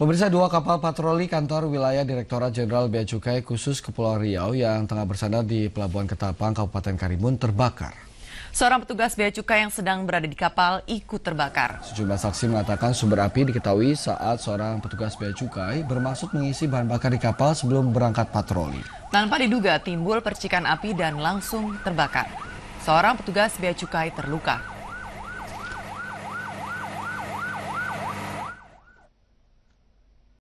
Pemirsa dua kapal patroli kantor wilayah Direktorat Jenderal Bea Cukai khusus Kepulauan Riau yang tengah bersandar di Pelabuhan Ketapang, Kabupaten Karimun terbakar. Seorang petugas Bea Cukai yang sedang berada di kapal ikut terbakar. Sejumlah saksi mengatakan sumber api diketahui saat seorang petugas Bea Cukai bermaksud mengisi bahan bakar di kapal sebelum berangkat patroli. Tanpa diduga timbul percikan api dan langsung terbakar. Seorang petugas Bea Cukai terluka.